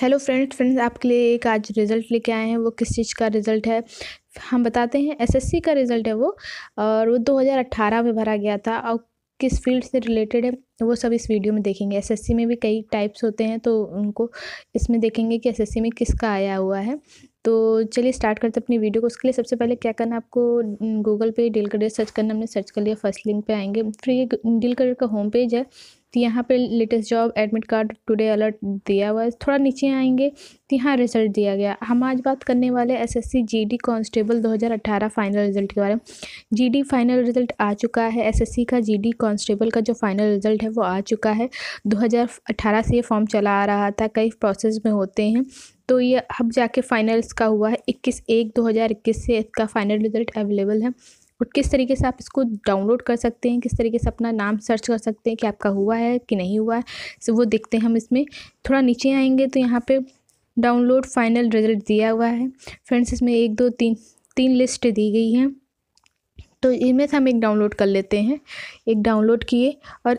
hello friends friends आपके लिए एक आज रिज़ल्ट लेके आए हैं वो किस चीज़ का रिज़ल्ट है हम बताते हैं एसएससी का रिज़ल्ट है वो और वो 2018 में भरा गया था और किस फील्ड से रिलेटेड है वो सब इस वीडियो में देखेंगे एसएससी में भी कई टाइप्स होते हैं तो उनको इसमें देखेंगे कि एसएससी में किसका आया हुआ है तो चलिए स्टार्ट करते हैं अपनी वीडियो को उसके लिए सबसे पहले क्या करना आपको गूगल पे डील करियर सर्च करना हमने सर्च कर लिया फर्स्ट लिंक पे आएंगे फिर ये डील करियर का होम पेज है तो यहाँ पे latest job admit card today alert दिया हुआ है थोड़ा नीचे आएंगे तो यहाँ रिजल्ट दिया गया हम आज बात करने वाले SSC GD constable 2018 final result के बारे में जीडी फाइनल रिजल्ट आ चुका है एसएससी का जीडी कांस्टेबल का जो फाइनल रिजल्ट है वो आ चुका है अट्ठारह से ये फॉर्म चला आ रहा था कई प्रोसेस में होते हैं तो ये अब जाके फाइनल का हुआ है इक्कीस एक दो से इसका फाइनल रिजल्ट अवेलेबल है और किस तरीके से आप इसको डाउनलोड कर सकते हैं किस तरीके से अपना नाम सर्च कर सकते हैं कि आपका हुआ है कि नहीं हुआ है तो वो देखते हैं हम इसमें थोड़ा नीचे आएंगे तो यहाँ पर डाउनलोड फाइनल रिजल्ट दिया हुआ है फ्रेंड्स इसमें एक दो तीन तीन लिस्ट दी गई हैं तो इनमें से हम एक डाउनलोड कर लेते हैं एक डाउनलोड किए और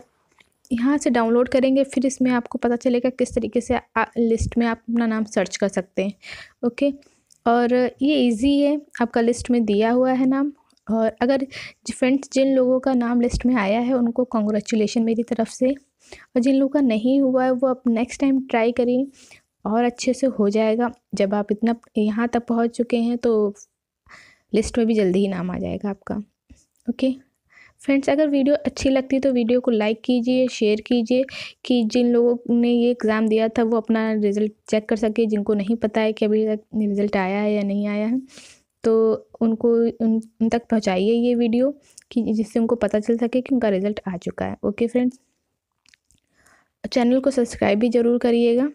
यहाँ से डाउनलोड करेंगे फिर इसमें आपको पता चलेगा किस तरीके से आ, लिस्ट में आप अपना नाम सर्च कर सकते हैं ओके और ये इजी है आपका लिस्ट में दिया हुआ है नाम और अगर फ्रेंड्स जिन लोगों का नाम लिस्ट में आया है उनको कॉन्ग्रेचुलेशन मेरी तरफ से और जिन लोगों का नहीं हुआ है वो आप नेक्स्ट टाइम ट्राई करें और अच्छे से हो जाएगा जब आप इतना यहाँ तक पहुँच चुके हैं तो लिस्ट में भी जल्दी ही नाम आ जाएगा आपका ओके फ्रेंड्स अगर वीडियो अच्छी लगती तो वीडियो को लाइक कीजिए शेयर कीजिए कि जिन लोगों ने ये एग्ज़ाम दिया था वो अपना रिज़ल्ट चेक कर सके जिनको नहीं पता है कि अभी तक रिज़ल्ट आया है या नहीं आया है तो उनको उन उन तक पहुँचाइए ये वीडियो कि जिससे उनको पता चल सके कि उनका रिज़ल्ट आ चुका है ओके फ्रेंड्स चैनल को सब्सक्राइब भी ज़रूर करिएगा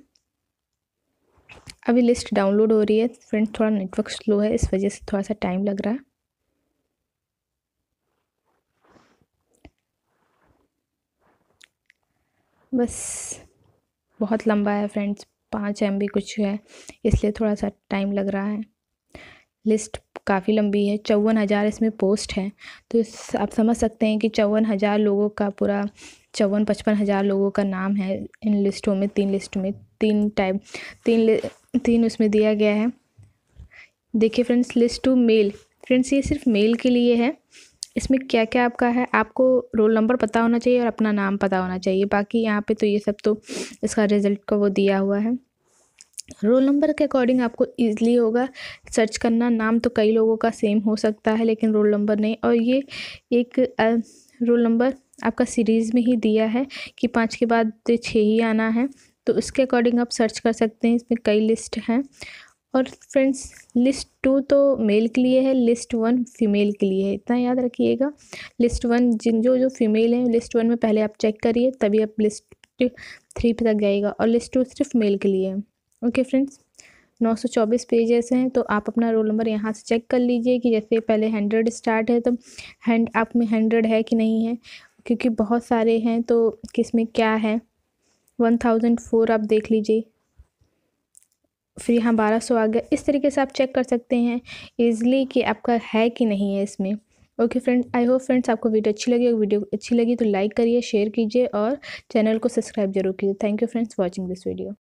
अभी लिस्ट डाउनलोड हो रही है फ्रेंड्स थोड़ा नेटवर्क स्लो है इस वजह से थोड़ा सा टाइम लग रहा है बस बहुत लंबा है फ्रेंड्स पाँच एम कुछ है इसलिए थोड़ा सा टाइम लग रहा है लिस्ट काफ़ी लंबी है चौवन हज़ार इसमें पोस्ट हैं तो इस आप समझ सकते हैं कि चौवन हज़ार लोगों का पूरा चौवन पचपन हज़ार लोगों का नाम है इन लिस्टों में तीन लिस्ट में तीन टाइप तीन तीन उसमें दिया गया है देखिए friends list two male friends ये सिर्फ मेल के लिए है इसमें क्या क्या आपका है आपको रोल नंबर पता होना चाहिए और अपना नाम पता होना चाहिए बाकी यहाँ पे तो ये सब तो इसका रिज़ल्ट का वो दिया हुआ है रोल नंबर के अकॉर्डिंग आपको ईज़िली होगा सर्च करना नाम तो कई लोगों का सेम हो सकता है लेकिन रोल नंबर नहीं और ये एक रोल नंबर आपका सीरीज़ में ही दिया है कि पाँच के बाद छः ही आना है तो उसके अकॉर्डिंग आप सर्च कर सकते हैं इसमें कई लिस्ट हैं और फ्रेंड्स लिस्ट टू तो मेल के लिए है लिस्ट वन फीमेल के लिए है इतना याद रखिएगा लिस्ट वन जिन जो जो फीमेल हैं लिस्ट वन में पहले आप चेक करिए तभी आप लिस्ट थ्री तक जाइएगा और लिस्ट टू सिर्फ मेल के लिए है ओके फ्रेंड्स 924 चौबीस पेजेस हैं तो आप अपना रोल नंबर यहाँ से चेक कर लीजिए कि जैसे पहले हंड्रेड स्टार्ट है तो हैंड आप में हंड्रेड है कि नहीं है क्योंकि बहुत सारे हैं तो किस में क्या है वन थाउजेंड फोर आप देख लीजिए फिर यहाँ बारह सौ आ गया इस तरीके से आप चेक कर सकते हैं ईज़िली कि आपका है कि नहीं है इसमें okay friend I hope friends आपको वीडियो अच्छी लगी और वीडियो अच्छी लगी तो लाइक करिए शेयर कीजिए और चैनल को सब्सक्राइब जरूर कीजिए thank you friends watching this video